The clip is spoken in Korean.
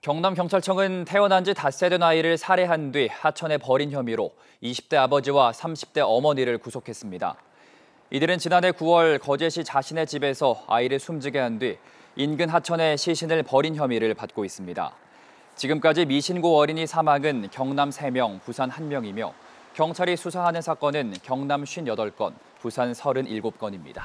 경남경찰청은 태어난 지 닷새 된 아이를 살해한 뒤 하천에 버린 혐의로 20대 아버지와 30대 어머니를 구속했습니다. 이들은 지난해 9월 거제시 자신의 집에서 아이를 숨지게 한 뒤 인근 하천에 시신을 버린 혐의를 받고 있습니다. 지금까지 미신고 어린이 사망은 경남 3명, 부산 1명이며 경찰이 수사하는 사건은 경남 58건, 부산 37건입니다.